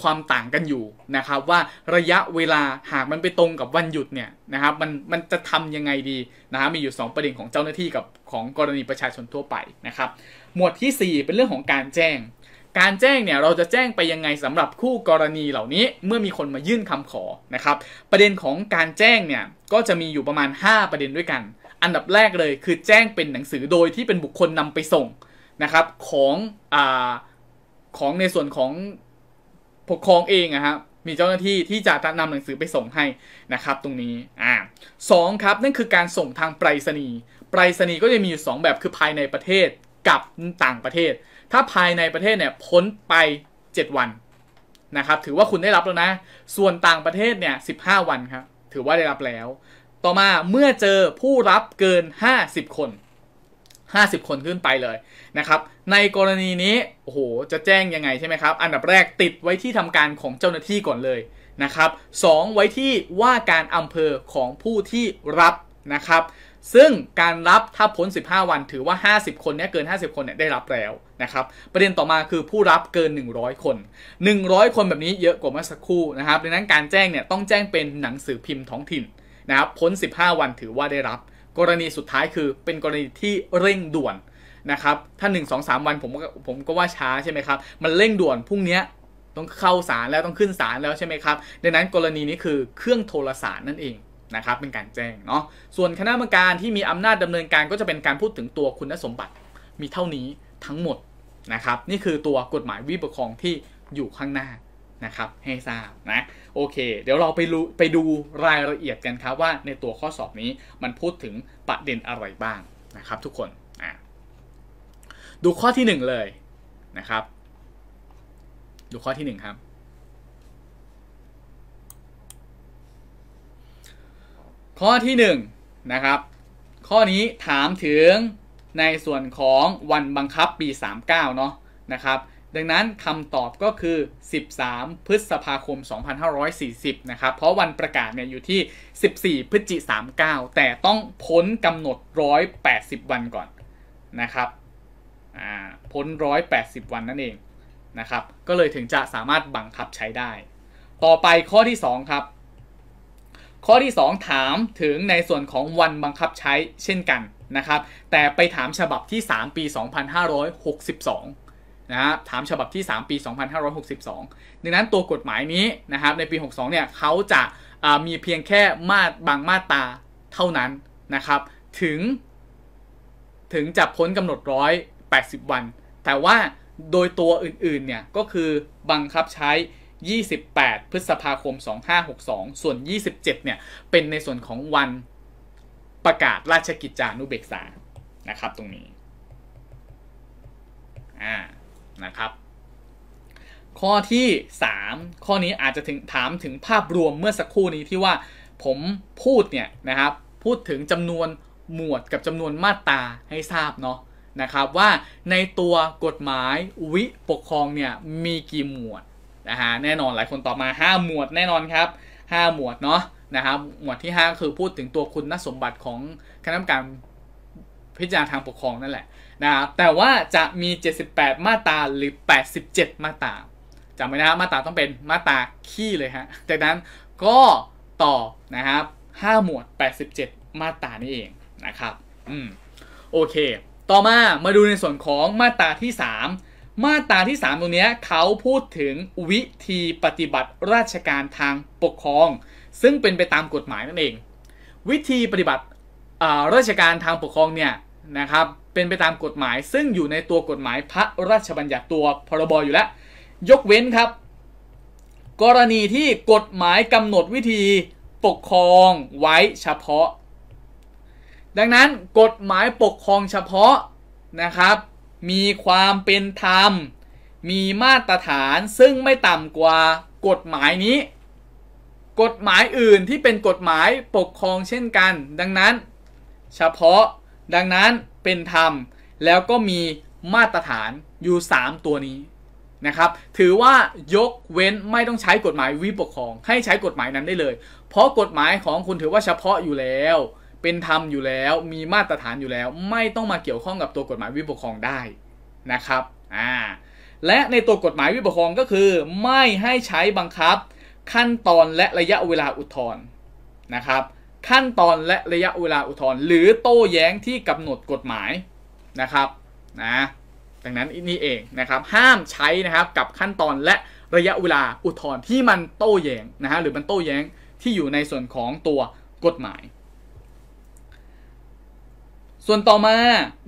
ความต่างกันอยู่นะครับว่าระยะเวลาหากมันไปตรงกับวันหยุดเนี่ยนะครับมันมันจะทํำยังไงดีนะฮะมีอยู่ 2 ประเด็นของเจ้าหน้าที่กับของกรณีประชาชนทั่วไปนะครับหมวดที่4เป็นเรื่องของการแจ้งการแจ้งเนี่ยเราจะแจ้งไปยังไงสำหรับคู่กรณีเหล่านี้เมื่อมีคนมายื่นคำขอนะครับประเด็นของการแจ้งเนี่ยก็จะมีอยู่ประมาณ 5 ประเด็นด้วยกัน อันดับแรกเลยคือแจ้งเป็นหนังสือโดยที่เป็นบุคคลนำไปส่งนะครับของอของในส่วนของปกครองเองนะครับมีเจ้าหน้าที่ที่จะนำหนังสือไปส่งให้นะครับตรงนี้อ่าสองครับนั่นคือการส่งทางไปรษณีย์ไปรษณีย์ก็จะมีอยู่2แบบคือภายในประเทศกับต่างประเทศถ้าภายในประเทศเนี่ยพ้นไป 7 วันนะครับถือว่าคุณได้รับแล้วนะ ส่วนต่างประเทศเนี่ย15 วันครับถือว่าได้รับแล้ว ต่อมาเมื่อเจอผู้รับเกิน 50 คน 50 คนขึ้นไปเลยนะครับ ในกรณีนี้โอ้โหจะแจ้งยังไงใช่ไหมครับอันดับแรกติดไว้ที่ทำการของเจ้าหน้าที่ก่อนเลยนะครับสไว้ที่ว่าการอำเภอของผู้ที่รับนะครับซึ่งการรับถ้าพ้น 15 วันถือว่า 50 คนเนี้ยเกิน 50 คนเนี่ยได้รับแล้วนะครับประเด็นต่อมาคือผู้รับเกิน 100 คน 100 คนแบบนี้เยอะกว่าเมื่อสักครู่นะครับดังนั้นการแจ้งเนี่ยต้องแจ้งเป็นหนังสือพิมพ์ท้องถิ่นนะครับพ้น 15 วันถือว่าได้รับ กรณีสุดท้ายคือเป็นกรณีที่เร่งด่วนนะครับถ้า 1 2 3 วันผมผมก็ว่าช้าใช่ไหมครับมันเร่งด่วนพรุ่งนี้ต้องเข้าศาลแล้วต้องขึ้นศาลแล้วใช่ไหมครับดังนั้นกรณีนี้คือเครื่องโทรสารนั่นเองนะครับเป็นการแจ้งเนาะส่วนคณะกรรมการที่มีอำนาจดำเนินการก็จะเป็นการพูดถึงตัวคุณสมบัติมีเท่านี้ทั้งหมดนะครับ นี่คือตัวกฎหมายวิปกครองที่อยู่ข้างหน้านะครับ ให้ทราบนะโอเค เดี๋ยวเราไปรู้ไปดูรายละเอียดกันครับว่าในตัวข้อสอบนี้มันพูดถึงประเด็นอะไรบ้างนะครับทุกคนะดูข้อที่ 1 เลยนะครับดูข้อที่1ครับข้อที่1นนะครับข้อนี้ถามถึงในส่วนของวันบังคับปี 39เนาะนะครับ ดังนั้นคำตอบก็คือ 13 พฤษภาคม 2540นะครับเพราะวันประกาศเนี่ยอยู่ที่ 14พฤศจิกายน39 แต่ต้องพ้นกำหนด 180 วันก่อนนะครับพ้น 180 วันนั่นเองนะครับ ก็เลยถึงจะสามารถบังคับใช้ได้ ต่อไปข้อที่ 2 ครับข้อที่ 2 ถามถึงในส่วนของวันบังคับใช้เช่นกันนะครับแต่ไปถามฉบับที่ 3 ปี 2562 นะถามฉบับที่ 3 ปี 2562 ดังนั้นตัวกฎหมายนี้นะครับในปี 62 เนี่ยเขาจะมีเพียงแค่มาตบางมาตราเท่านั้นนะครับถึง ถึงจะพ้นกำหนด 180 วัน แต่ว่าโดยตัวอื่นๆ เนี่ยก็คือบังคับใช้28 พฤษภาคม 2562 ส่วน 27 เนี่ยเป็นในส่วนของวันประกาศราชกิจจานุเบกษานะครับตรงนี้อ่านะครับข้อที่ 3 ข้อนี้อาจจะถึงถามถึงภาพรวมเมื่อสักครู่นี้ที่ว่าผมพูดเนี่ยนะครับ พูดถึงจำนวนหมวดกับจำนวนมาตราให้ทราบเนาะนะครับว่าในตัวกฎหมายวิปกครองเนี่ยมีกี่หมวดนะฮะแน่นอนหลายคนตอบมา 5 หมวดแน่นอนครับ 5 หมวดเนาะนะครับ หมวดที่ 5 คือพูดถึงตัวคุณนสมบัติของคณะกรรมการพิจารณาทางปกครองนั่นแหละนะครับแต่ว่าจะมี 78 มาตราหรือ 87 มาตราจำไว้นะครับมาตราต้องเป็นมาตราขี้เลยฮะจากนั้นก็ต่อนะครับ 5 หมวด 87 มาตรานี่เองนะครับอืมโอเคต่อมามาดูในส่วนของมาตราที่ 3มาตราที่3ตรงนี้เขาพูดถึงวิธีปฏิบัติราชการทางปกครอง ซึ่งเป็นไปตามกฎหมายนั่นเอง วิธีปฏิบัติราชการทางปกครองเนี่ยนะครับ เป็นไปตามกฎหมาย ซึ่งอยู่ในตัวกฎหมายพระราชบัญญัติตัวพรบอยู่แล้ว ยกเว้นครับ กรณีที่กฎหมายกำหนดวิธีปกครองไว้เฉพาะ ดังนั้นกฎหมายปกครองเฉพาะนะครับมีความเป็นธรรม มีมาตรฐานซึ่งไม่ต่ำ กว่ากฎหมายนี้ กฎหมายอื่นที่เป็นกฎหมายปกครองเช่นกัน ดังนั้น เฉพาะดังนั้นเป็นธรรมแล้วก็มีมาตรฐานอยู่ 3 ตัวนี้นะครับ ถือว่ายกเว้นไม่ต้องใช้กฎหมายวิปกครอง ให้ใช้กฎหมายนั้นได้เลย เพราะกฎหมายของคุณถือว่าเฉพาะอยู่แล้วเป็นธรรมอยู่แล้วมีมาตรฐานอยู่แล้วไม่ต้องมาเกี่ยวข้องกับตัวกฎหมายวิปกครองได้นะครับอ่าและในตัวกฎหมายวิปกครองก็คือไม่ให้ใช้บังคับขั้นตอนและระยะเวลาอุทธรณ์นะครับขั้นตอนและระยะเวลาอุทธรณ์หรือโต้แย้งที่กำหนดกฎหมายนะครับนะดังนั้นนี่เอง นะครับ ห้ามใช้นะครับกับขั้นตอนและระยะเวลาอุทธรณ์ที่มันโต้แย้งนะฮะหรือมันโต้แย้งที่อยู่ในส่วนของตัวกฎหมายส่วนต่อมา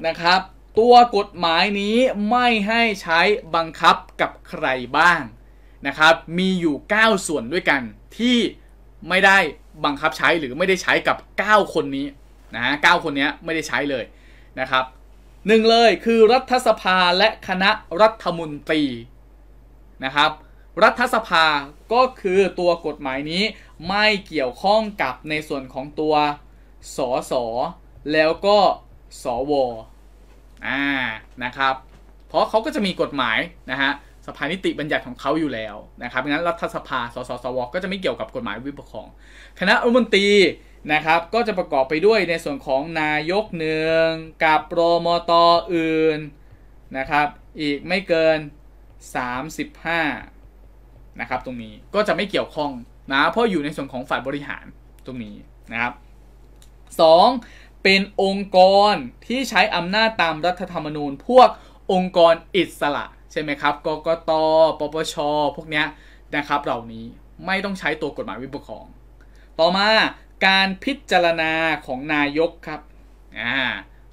นะ ครับ ตัวกฎหมายนี้ไม่ให้ใช้บังคับกับใครบ้างนะครับ มีอยู่ 9 ส่วนด้วยกันที่ไม่ได้บังคับใช้หรือไม่ได้ใช้กับ 9 คนนี้นะเคนนี้ไม่ได้ใช้เลยนะครับ หนึ่งเลยคือรัฐสภาและคณะรัฐมนตรีนะครับ รัฐสภาก็คือตัวกฎหมายนี้ไม่เกี่ยวข้องกับในส่วนของตัว สส แล้วก็สวอ่านะครับเพราะเขาก็จะมีกฎหมายนะฮะสภานิติบัญญัติของเขาอยู่แล้วนะครับงั้นรัฐสภาสสสวก็จะไม่เกี่ยวกับกฎหมายวิปกครองคณะรัฐมนตรีนะครับก็จะประกอบไปด้วยในส่วนของนายกหนึ่งกับโปรโมตออื่นนะครับอีกไม่เกิน 35นะครับตรงนี้ก็จะไม่เกี่ยวข้องนะเพราะอยู่ในส่วนของฝ่ายบริหารตรงนี้นะครับ 2. เป็นองค์กรที่ใช้อำนาจตามรัฐธรรมนูญพวกองค์กรอิสระใช่ไหมครับ กกต ปปช พวกเนี้ยนะครับเหล่านี้ไม่ต้องใช้ตัวกฎหมายวิปกครอง ต่อมาการพิจารณาของนายกครับอ่า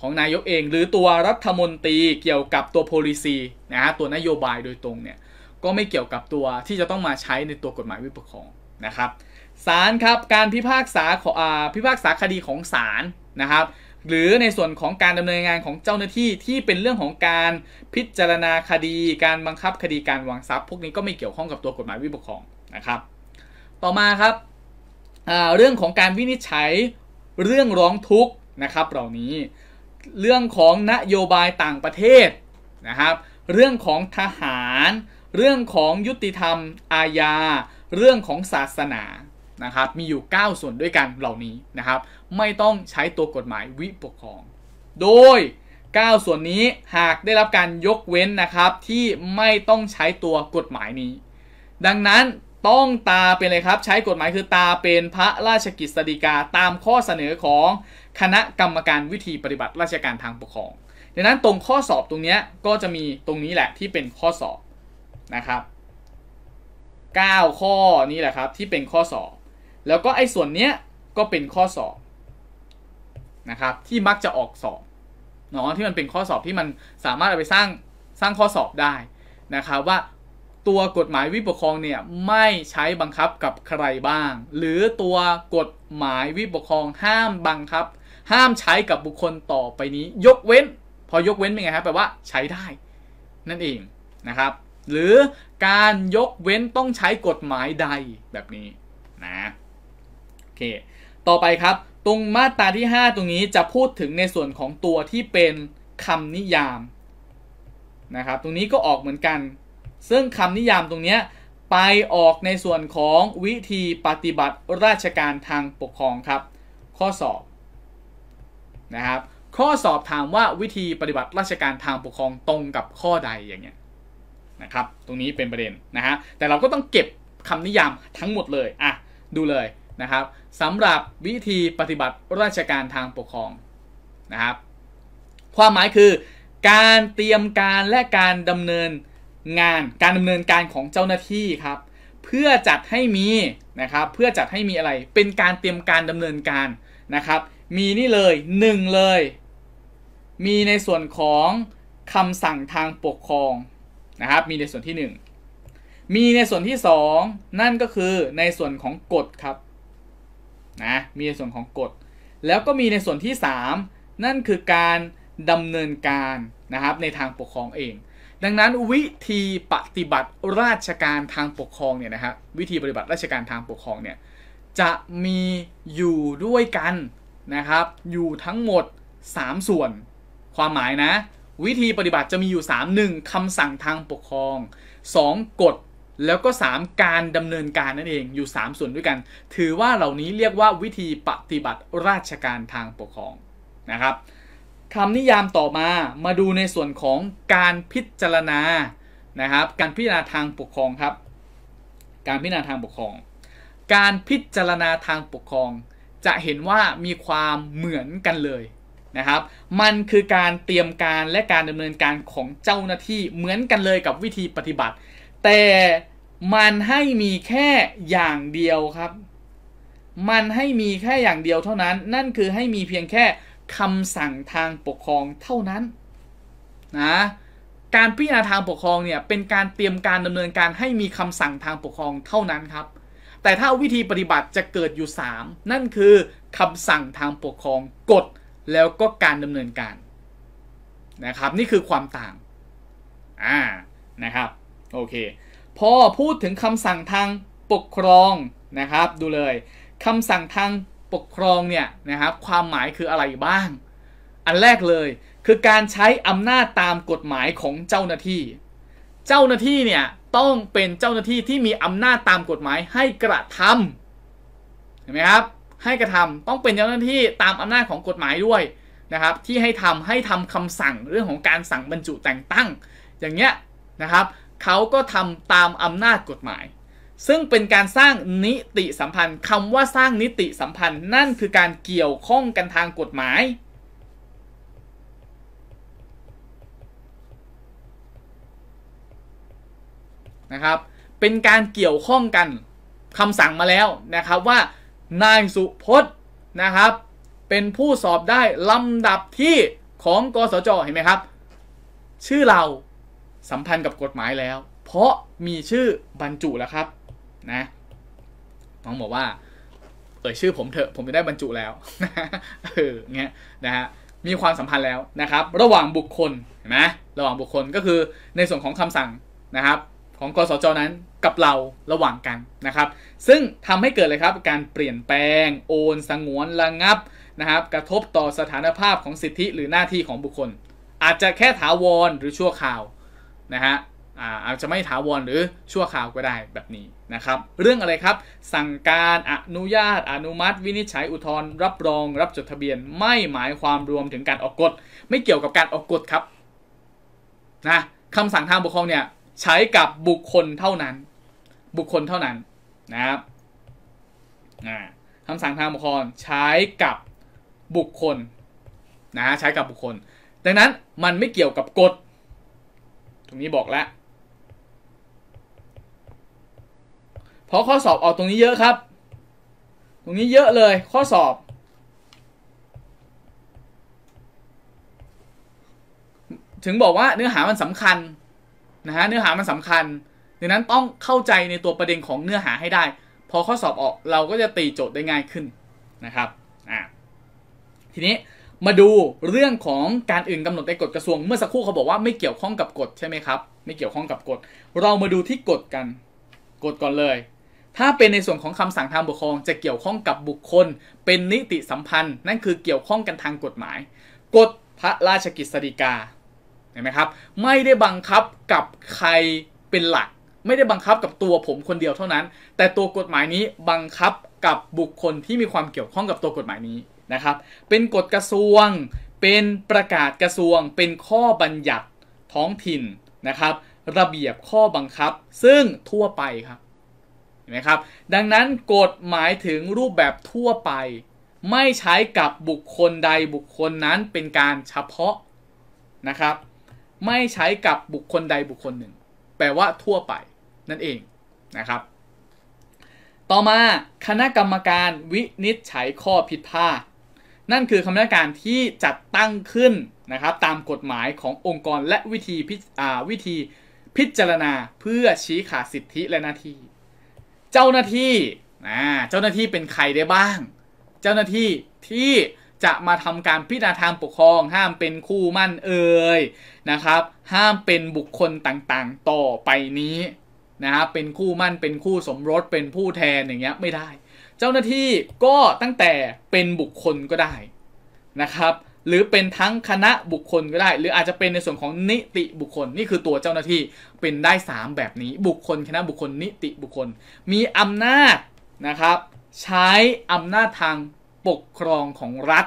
ของนายกเอง หรือตัวรัฐมนตรีเกี่ยวกับตัวโพลิซีนะฮะตัวนโยบายโดยตรงเนี่ยก็ไม่เกี่ยวกับตัวที่จะต้องมาใช้ในตัวกฎหมายวิปกครองนะครับศาลครับการพิพากษาของพิพากษาคดีของศาลนะครับหรือในส่วนของการดำเนินงานของเจ้าหน้าที่ที่เป็นเรื่องของการพิจารณาคดีการบังคับคดีการวางทรัพย์พวกนี้ก็ไม่เกี่ยวข้องกับตัวกฎหมายวิปกครองนะครับ ต่อมาครับเรื่องของการวินิจฉัยเรื่องร้องทุกข์นะครับเหล่านี้ เรื่องของนโยบายต่างประเทศนะครับ เรื่องของทหาร เรื่องของยุติธรรม อาญา เรื่องของศาสนานะครับมีอยู่ 9 ส่วนด้วยกันเหล่านี้นะครับไม่ต้องใช้ตัวกฎหมายวิปกครอง โดย 9 ส่วนนี้ หากได้รับการยกเว้นนะครับที่ไม่ต้องใช้ตัวกฎหมายนี้ ดังนั้นต้องตาเป็นเลยครับ ใช้กฎหมายคือตาเป็นพระราชกิจสตีกาตามข้อเสนอของคณะกรรมการวิธีปฏิบัติราชการทางปกครอง ดังนั้นตรงข้อสอบตรงนี้ก็จะมีตรงนี้แหละที่เป็นข้อสอบนะครับ 9 ข้อนี้แหละครับที่เป็นข้อสอบ แล้วก็ไอ้ส่วนเนี้ยก็เป็นข้อสอบนะครับที่มักจะออกสอบเนาะที่มันเป็นข้อสอบที่มันสามารถเอาไปสร้างสร้างข้อสอบได้นะครับว่าตัวกฎหมายวิปกครองเนี่ยไม่ใช้บังคับกับใครบ้างหรือตัวกฎหมายวิปกครองห้ามบังคับห้ามใช้กับบุคคลต่อไปนี้ยกเว้นพอยกเว้นเป็นไงครับ แปลว่าใช้ได้นั่นเองนะครับ หรือการยกเว้นต้องใช้กฎหมายใดแบบนี้นะโอเคต่อไปครับตรงมาตราที่ 5 ตรงนี้จะพูดถึงในส่วนของตัวที่เป็นคำนิยามนะครับ ตรงนี้ก็ออกเหมือนกัน ซึ่งคำนิยามตรงนี้ไปออกในส่วนของวิธีปฏิบัติราชการทางปกครองครับ ข้อสอบนะครับ ข้อสอบถามว่าวิธีปฏิบัติราชการทางปกครองตรงกับข้อใดอย่างเงี้ยนะครับ ตรงนี้เป็นประเด็นนะฮะแต่เราก็ต้องเก็บคำนิยามทั้งหมดเลยอ่ะดูเลยนะครับสำหรับวิธีปฏิบัติราชการทางปกครองนะครับ ความหมายคือ การเตรียมการและการดำเนินงานการดำเนินการของเจ้าหน้าที่ครับ เพื่อจัดให้มีนะครับ เพื่อจัดให้มีอะไรเป็นการเตรียมการดำเนินการนะครับ มีนี่เลยหนึ่งเลย มีในส่วนของคำสั่งทางปกครองนะครับ มีในส่วนที่ 1 มีในส่วนที่ 2 นั่นก็คือในส่วนของกฎครับนะมีในส่วนของกฎ แล้วก็มีในส่วนที่ 3 นั่นคือการดำเนินการนะครับในทางปกครองเอง ดังนั้นวิธีปฏิบัติราชการทางปกครองเนี่ยนะครับวิธีปฏิบัติราชการทางปกครองเนี่ยจะมีอยู่ด้วยกันนะครับอยู่ทั้งหมด 3 ส่วน ความหมายนะวิธีปฏิบัติจะมีอยู่ 3 1 คำสั่งทางปกครอง 2 กฎแล้วก็ 3 การดำเนินการนั่นเองอยู่ 3 ส่วนด้วยกัน ถือว่าเหล่านี้เรียกว่าวิธีปฏิบัติราชการทางปกครองนะครับคำนิยามต่อมามาดูในส่วนของการพิจารณานะครับการพิจารณาทางปกครองครับ การพิจารณาทางปกครอง การพิจารณาทางปกครอง จะเห็นว่ามีความเหมือนกันเลยนะครับ มันคือการเตรียมการและการดำเนินการของเจ้าหน้าที่เหมือนกันเลยกับวิธีปฏิบัติแต่มันให้มีแค่อย่างเดียวครับ มันให้มีแค่อย่างเดียวเท่านั้น นั่นคือให้มีเพียงแค่คำสั่งทางปกครองเท่านั้นนะ การพิจารณาทางปกครองเนี่ยเป็นการเตรียมการดำเนินการให้มีคำสั่งทางปกครองเท่านั้นครับ แต่ถ้าวิธีปฏิบัติจะเกิดอยู่ 3 นั่นคือคำสั่งทางปกครองกฎแล้วก็การดำเนินการนะครับ นี่คือความต่างอ่านะครับโอเค พอพูดถึงคำสั่งทางปกครองนะครับ ดูเลยคำสั่งทางปกครองเนี่ยนะครับความหมายคืออะไรบ้าง อันแรกเลยคือการใช้อำนาจตามกฎหมายของเจ้าหน้าที่ เจ้าหน้าที่เนี่ยต้องเป็นเจ้าหน้าที่ที่มีอำนาจตามกฎหมายให้กระทำเห็นไหมครับให้กระทำต้องเป็นเจ้าหน้าที่ตามอำนาจของกฎหมายด้วยนะครับ ที่ให้ทำให้ทำคำสั่งเรื่องของการสั่งบรรจุแต่งตั้งอย่างเงี้ยนะครับเขาก็ทำตามอำนาจกฎหมาย ซึ่งเป็นการสร้างนิติสัมพันธ์คำว่าสร้างนิติสัมพันธ์นั่นคือการเกี่ยวข้องกันทางกฎหมายนะครับเป็นการเกี่ยวข้องกันคำสั่งมาแล้วนะครับว่านายสุพจน์นะครับเป็นผู้สอบได้ลำดับที่ของกสจเห็นไหมครับ ชื่อเราสัมพันธ์กับกฎหมายแล้ว เพราะมีชื่อบรรจุแล้วครับนะน้องบอกว่า เอ่ยชื่อผมเถอะ ผมจะได้บรรจุแล้วเออเงี้ยนะฮะ มีความสัมพันธ์แล้วนะครับ ระหว่างบุคคลเห็นไหมระหว่างบุคคลก็คือในส่วนของคำสั่งนะครับ ของกสจนั้น กับเรา ระหว่างกันนะครับ ซึ่งทำให้เกิดเลยครับ การเปลี่ยนแปลง โอน สงวน ระงับ นะครับ กระทบต่อสถานภาพของสิทธิหรือหน้าที่ของบุคคล อาจจะแค่ถาวรหรือชั่วคราวนะฮะอาจจะไม่ถาวรหรือชั่วคราวก็ได้แบบนี้นะครับ เรื่องอะไรครับ สั่งการอนุญาต อนุมัติ วินิจฉัยอุทธรณ์รับรองรับจดทะเบียน ไม่หมายความรวมถึงการออกกฎไม่เกี่ยวกับการออกกฎครับนะคำสั่งทางปกครองเนี่ยใช้กับบุคคลเท่านั้น บุคคลเท่านั้นนะครับนะคำสั่งทางปกครองใช้กับบุคคลนะใช้กับบุคคล ดังนั้นมันไม่เกี่ยวกับกฎตรงนี้บอกแล้วเพราะข้อสอบออกตรงนี้เยอะครับ ตรงนี้เยอะเลย ข้อสอบ ถึงบอกว่าเนื้อหามันสำคัญนะฮะเนื้อหามันสำคัญดังนั้นต้องเข้าใจในตัวประเด็นของเนื้อหาให้ได้ พอข้อสอบออกเราก็จะตีโจทย์ได้ง่ายขึ้นนะครับอ่าทีนี้มาดูเรื่องของการอื่นกำหนดในกฎกระทรวงเมื่อสักครู่เขาบอกว่าไม่เกี่ยวข้องกับกฎใช่ไหมครับไม่เกี่ยวข้องกับกฎเรามาดูที่กฎกันกฎก่อนเลย ถ้าเป็นในส่วนของคำสั่งทางปกครอง จะเกี่ยวข้องกับบุคคล เป็นนิติสัมพันธ์นั่นคือเกี่ยวข้องกันทางกฎหมาย กฎพระราชกิจสิกาเห็นไหมครับ ไม่ได้บังคับกับใครเป็นหลัก ไม่ได้บังคับกับตัวผมคนเดียวเท่านั้น แต่ตัวกฎหมายนี้บังคับกับบุคคลที่มีความเกี่ยวข้องกับตัวกฎหมายนี้นะครับเป็นกฎกระทรวง เป็นประกาศกระทรวงเป็นข้อบัญญัติ ท้องถิ่นนะครับระเบียบข้อบังคับซึ่งทั่วไปครับเห็นไหมครับดังนั้นกฎหมายถึงรูปแบบทั่วไปไม่ใช้กับบุคคลใดบุคคลนั้นเป็นการเฉพาะนะครับไม่ใช้กับบุคคลใดบุคคลหนึ่ง แปลว่าทั่วไปนั่นเองนะครับต่อมาคณะกรรมการวินิจฉัยข้อผิดพลาดนั่นคือคณะกรรมการ ที่จัดตั้งขึ้นนะครับ ตามกฎหมายขององค์กรและ วิธี พิวิธีพิจารณาเพื่อชี้ขาดสิทธิและหน้าที่ เจ้าหน้าที่นะเจ้าหน้าที่เป็นใครได้บ้าง เจ้าหน้าที่ที่จะมาทำการพิจารณาทางปกครอง ห้ามเป็นคู่มั่นเอ่ยนะครับ ห้ามเป็นบุคคลต่างๆ ต่อไปนี้นะครับเป็นคู่มั่นเป็นคู่สมรสเป็นผู้แทนอย่างเงี้ยไม่ได้ เจ้าหน้าที่ก็ตั้งแต่เป็นบุคคลก็ได้นะครับ หรือเป็นทั้งคณะบุคคลก็ได้ หรืออาจจะเป็นในส่วนของนิติบุคคล นี่คือตัวเจ้าหน้าที่เป็นได้ 3 แบบนี้บุคคลคณะบุคคลนิติบุคคล มีอำนาจนะครับ ใช้อำนาจทางปกครองของรัฐ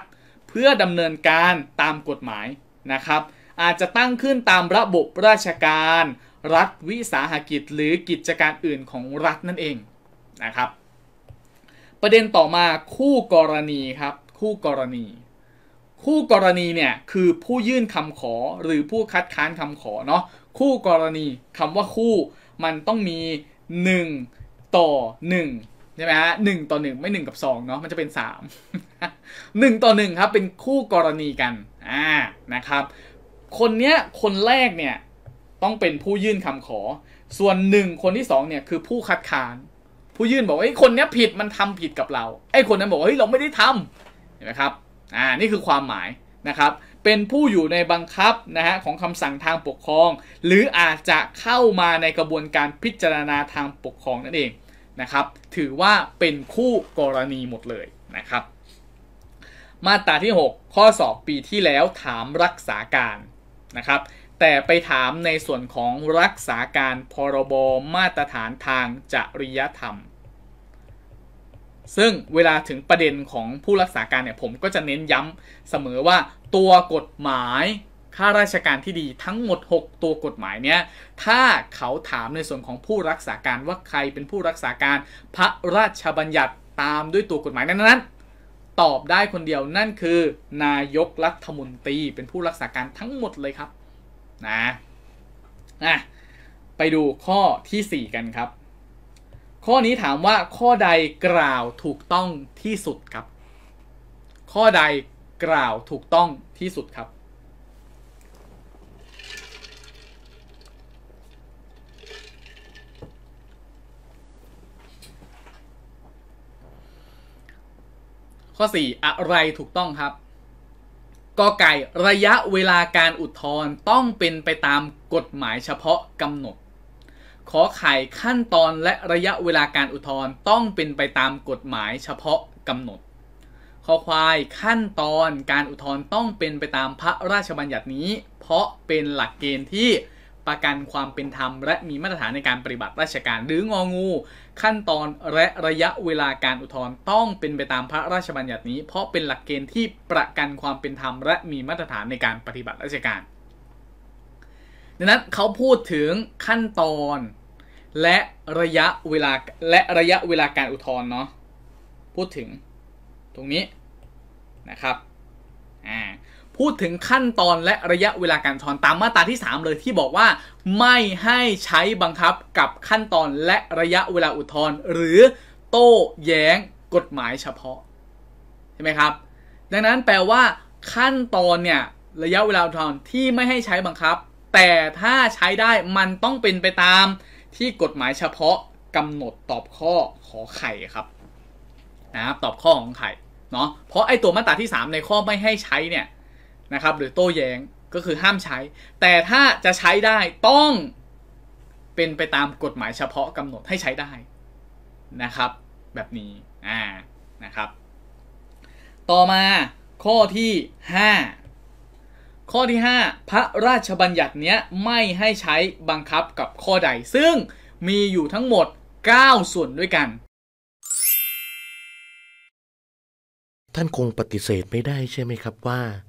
เพื่อดำเนินการตามกฎหมายนะครับอาจจะตั้งขึ้นตามระบบราชการรัฐวิสาหกิจ หรือกิจการอื่นของรัฐนั่นเองนะครับ ประเด็นต่อมาคู่กรณีครับ คู่กรณี คู่กรณีเนี่ยคือผู้ยื่นคำขอหรือผู้คัดค้านคำขอเนาะคู่กรณีคำว่าคู่มันต้องมี 1 ต่อ1ช่ไหมฮะหนึ่งต่อหนึ่งไม่หนึ่งกับสองเนาะมันจะเป็นสามหนึ่งต่อหนึ่งครับเป็นคู่กรณีกันอ่านะครับคนเนี้ย คนแรกเนี่ยต้องเป็นผู้ยื่นคำขอ ส่วนหนึ่งคนที่สองเนี่ยคือผู้คัดค้าน ผู้ยื่นบอกว่าไอ้คนเนี้ยผิดมันทำผิดกับเราไอ้คนนั้นบอกว่าเฮ้ยเราไม่ได้ทำเห็นไหมครับอ่านี่คือความหมายนะครับ เป็นผู้อยู่ในบังคับนะฮะของคำสั่งทางปกครอง หรืออาจจะเข้ามาในกระบวนการพิจารณาทางปกครองนั่นเองนะครับ ถือว่าเป็นคู่กรณีหมดเลยนะครับ มาตราที่ 6 ข้อสอบปีที่แล้วถามรักษาการนะครับแต่ไปถามในส่วนของรักษาการพรบมาตรฐานทางจริยธรรม ซึ่งเวลาถึงประเด็นของผู้รักษาการเนี่ยผมก็จะเน้นย้ำเสมอว่าตัวกฎหมายข้าราชการที่ดีทั้งหมด 6 ตัวกฎหมายเนี้ยถ้าเขาถามในส่วนของผู้รักษาการว่าใคร เป็นผู้รักษาการพระราชบัญญัติตามด้วยตัวกฎหมายนั้นๆตอบ ได้คนเดียวนั่นคือ นายกรัฐมนตรีเป็นผู้รักษาการทั้งหมดเลยครับนะนะไปดูข้อที่ 4 กันครับ ข้อนี้ถามว่าข้อใดกล่าวถูกต้องที่สุดครับ ข้อใดกล่าวถูกต้องที่สุดครับข้อ 4 อะไรถูกต้องครับกอไก่ระยะเวลาการอุทธรณ์ต้องเป็นไปตามกฎหมายเฉพาะกำหนดขอไข่ขั้นตอนและระยะเวลาการอุทธรณ์ต้องเป็นไปตามกฎหมายเฉพาะกำหนดขอควายขั้นตอนการอุทธรณ์ต้องเป็นไปตามพระราชบัญญัตินี้ เพราะเป็นหลักเกณฑ์ที่ประกันความเป็นธรรมและมีมาตรฐานในการปฏิบัติราชการ หรืององู ขั้นตอนและระยะเวลาการอุทธรณ์ต้องเป็นไปตามพระราชบัญญัตินี้เพราะเป็นหลักเกณฑ์ที่ประกันความเป็นธรรมและมีมาตรฐานในการปฏิบัติราชการ ดังนั้นเขาพูดถึงขั้นตอนและระยะเวลาและระยะเวลาการอุทธรณ์เนาะพูดถึง ตรงนี้นะครับอ่าพูดถึงขั้นตอนและระยะเวลาการถอน ตามมาตราที่ 3 เลยที่บอกว่า ไม่ให้ใช้บังคับกับขั้นตอนและระยะเวลาอุทธรณ์หรือ โต้แย้ง กฎหมายเฉพาะ ใช่ไหมครับ ดังนั้นแปลว่า ขั้นตอนเนี่ย ระยะเวลาอุทธรณ์ที่ไม่ให้ใช้บังคับ แต่ถ้าใช้ได้มันต้องเป็นไปตาม ที่กฎหมายเฉพาะ กำหนดตอบข้อขอไข่ครับ นะครับตอบข้อของไข่เนาะเพราะไอตัวมาตราที่ 3 ในข้อไม่ให้ใช้เนี่ยนะครับหรือโต้แยง้งก็คือห้ามใช้ แต่ถ้าจะใช้ได้ต้องเป็นไปตามกฎหมายเฉพาะกำหนดให้ใช้ได้นะครับแบบนี้อ่านะครับ ต่อมาข้อที่ 5 ข้อที่ 5 พระราชบัญญัติเนี้ยไม่ให้ใช้บังคับกับข้อใดซึ่งมีอยู่ทั้งหมด 9 ส่วนด้วยกัน ท่านคงปฏิเสธไม่ได้ใช่ไหมครับว่า